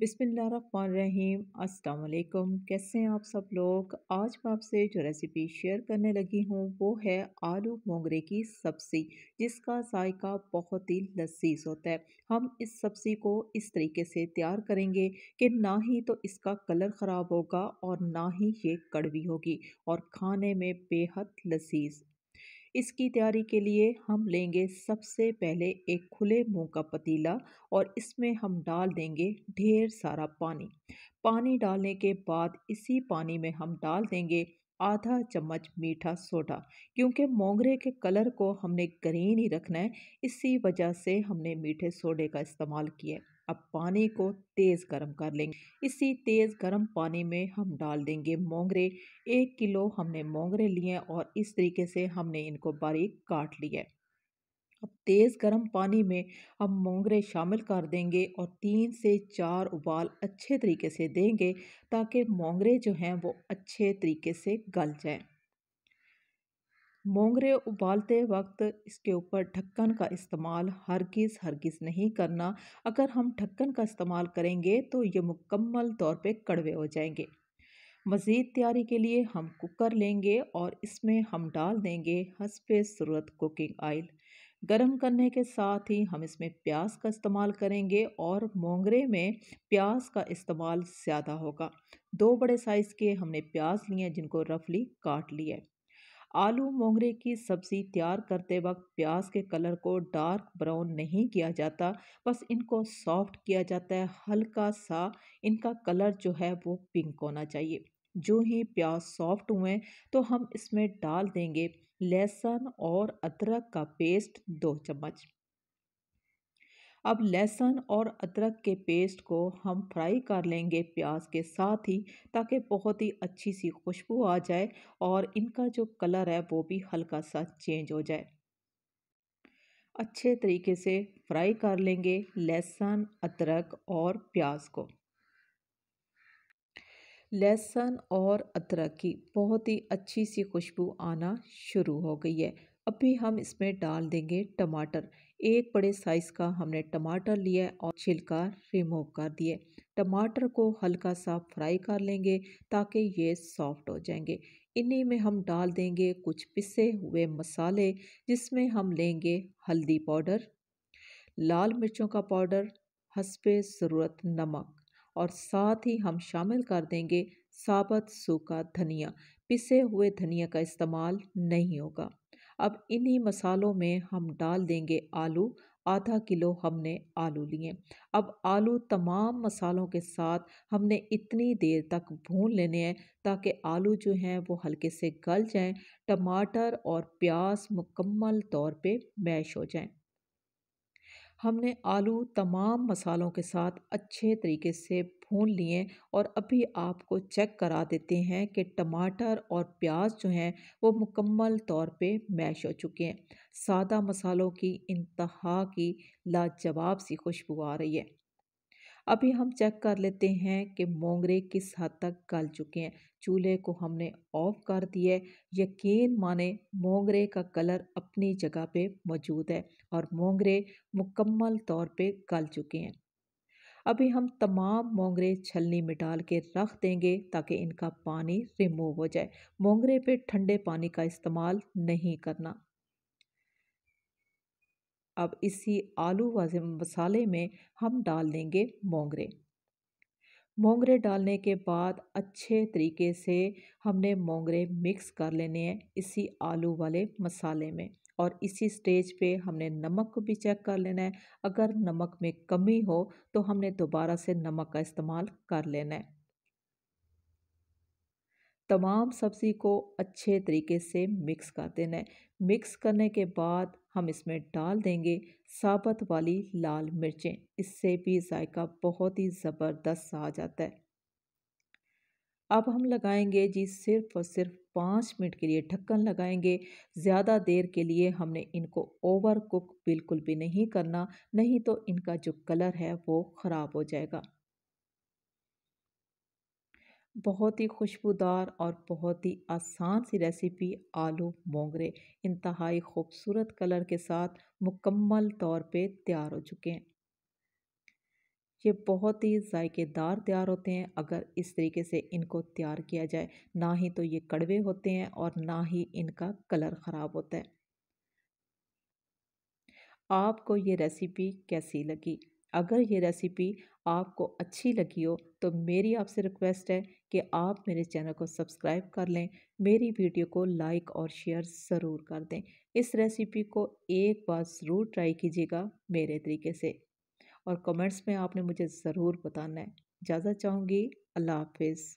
बिसमीम अस्सलाम कैसे हैं आप सब लोग आज मैं आपसे जो रेसिपी शेयर करने लगी हूँ वो है आलू मोगरे की सब्ज़ी जिसका जायका बहुत ही लजीज होता है हम इस सब्ज़ी को इस तरीके से तैयार करेंगे कि ना ही तो इसका कलर ख़राब होगा और ना ही ये कड़वी होगी और खाने में बेहद लजीज इसकी तैयारी के लिए हम लेंगे सबसे पहले एक खुले मुंह का पतीला और इसमें हम डाल देंगे ढेर सारा पानी पानी डालने के बाद इसी पानी में हम डाल देंगे आधा चम्मच मीठा सोडा क्योंकि मोगरे के कलर को हमने ग्रीन ही रखना है इसी वजह से हमने मीठे सोडे का इस्तेमाल किया है अब पानी को तेज़ गरम कर लेंगे इसी तेज़ गरम पानी में हम डाल देंगे मोंगरे एक किलो हमने मोंगरे लिए और इस तरीके से हमने इनको बारीक काट लिया अब तेज़ गर्म पानी में हम मोंगरे शामिल कर देंगे और तीन से चार उबाल अच्छे तरीके से देंगे ताकि मोंगरे जो हैं वो अच्छे तरीके से गल जाएं मोंगरे उबालते वक्त इसके ऊपर ढक्कन का इस्तेमाल हरगिज़ हरगिज़ नहीं करना अगर हम ढक्कन का इस्तेमाल करेंगे तो ये मुकम्मल तौर पे कड़वे हो जाएंगे मज़ीद तैयारी के लिए हम कुकर लेंगे और इसमें हम डाल देंगे हसब सूरत कुकिंग आयल गरम करने के साथ ही हम इसमें प्याज का इस्तेमाल करेंगे और मोंगरे में प्याज का इस्तेमाल ज़्यादा होगा दो बड़े साइज़ के हमने प्याज लिए हैं जिनको रफली काट लिया है आलू मोंगरे की सब्ज़ी तैयार करते वक्त प्याज के कलर को डार्क ब्राउन नहीं किया जाता बस इनको सॉफ्ट किया जाता है हल्का सा इनका कलर जो है वो पिंक होना चाहिए जो ही प्याज सॉफ्ट हुए तो हम इसमें डाल देंगे लहसुन और अदरक का पेस्ट दो चम्मच अब लहसुन और अदरक के पेस्ट को हम फ्राई कर लेंगे प्याज के साथ ही ताकि बहुत ही अच्छी सी खुशबू आ जाए और इनका जो कलर है वो भी हल्का सा चेंज हो जाए अच्छे तरीके से फ्राई कर लेंगे लहसुन अदरक और प्याज को लहसुन और अदरक की बहुत ही अच्छी सी खुशबू आना शुरू हो गई है अभी हम इसमें डाल देंगे टमाटर एक बड़े साइज़ का हमने टमाटर लिया और छिलका रिमूव कर दिए टमाटर को हल्का सा फ्राई कर लेंगे ताकि ये सॉफ्ट हो जाएंगे इन्हीं में हम डाल देंगे कुछ पिसे हुए मसाले जिसमें हम लेंगे हल्दी पाउडर लाल मिर्चों का पाउडर हसबे ज़रूरत नमक और साथ ही हम शामिल कर देंगे साबत सूखा धनिया पिसे हुए धनिया का इस्तेमाल नहीं होगा अब इन्हीं मसालों में हम डाल देंगे आलू आधा किलो हमने आलू लिए अब आलू तमाम मसालों के साथ हमने इतनी देर तक भून लेने हैं ताकि आलू जो हैं वो हल्के से गल जाएं टमाटर और प्याज मुकम्मल तौर पे मैश हो जाएं हमने आलू तमाम मसालों के साथ अच्छे तरीके से भून लिए और अभी आपको चेक करा देते हैं कि टमाटर और प्याज जो हैं वो मुकम्मल तौर पे मैश हो चुके हैं सादा मसालों की इंतहा की लाजवाब सी खुशबू आ रही है अभी हम चेक कर लेते हैं कि मोंगरे किस हद तक गल चुके हैं चूल्हे को हमने ऑफ कर दिया यकीन माने मोंगरे का कलर अपनी जगह पे मौजूद है और मोंगरे मुकम्मल तौर पे गल चुके हैं अभी हम तमाम मोंगरे छलनी में डाल के रख देंगे ताकि इनका पानी रिमूव हो जाए मोंगरे पे ठंडे पानी का इस्तेमाल नहीं करना अब इसी आलू वाले मसाले में हम डाल देंगे मोंगरे मोंगरे डालने के बाद अच्छे तरीके से हमने मोंगरे मिक्स कर लेने हैं इसी आलू वाले मसाले में और इसी स्टेज पे हमने नमक को भी चेक कर लेना है अगर नमक में कमी हो तो हमने दोबारा से नमक का इस्तेमाल कर लेना है तमाम सब्ज़ी को अच्छे तरीके से मिक्स कर देना है मिक्स करने के बाद हम इसमें डाल देंगे साबत वाली लाल मिर्चें इससे भी जायका बहुत ही ज़बरदस्त आ जाता है अब हम लगाएंगे जी सिर्फ और सिर्फ पाँच मिनट के लिए ढक्कन लगाएंगे ज़्यादा देर के लिए हमने इनको ओवर कुक बिल्कुल भी नहीं करना नहीं तो इनका जो कलर है वो ख़राब हो जाएगा बहुत ही खुशबूदार और बहुत ही आसान सी रेसिपी आलू मोगरे इंतहाई ख़ूबसूरत कलर के साथ मुकम्मल तौर पे तैयार हो चुके हैं ये बहुत ही जायकेदार तैयार होते हैं अगर इस तरीके से इनको तैयार किया जाए ना ही तो ये कड़वे होते हैं और ना ही इनका कलर ख़राब होता है आपको ये रेसिपी कैसी लगी अगर ये रेसिपी आपको अच्छी लगी हो तो मेरी आपसे रिक्वेस्ट है कि आप मेरे चैनल को सब्सक्राइब कर लें मेरी वीडियो को लाइक और शेयर ज़रूर कर दें इस रेसिपी को एक बार ज़रूर ट्राई कीजिएगा मेरे तरीके से और कमेंट्स में आपने मुझे ज़रूर बताना है ज़्यादा चाहूँगी अल्लाह हाफिज़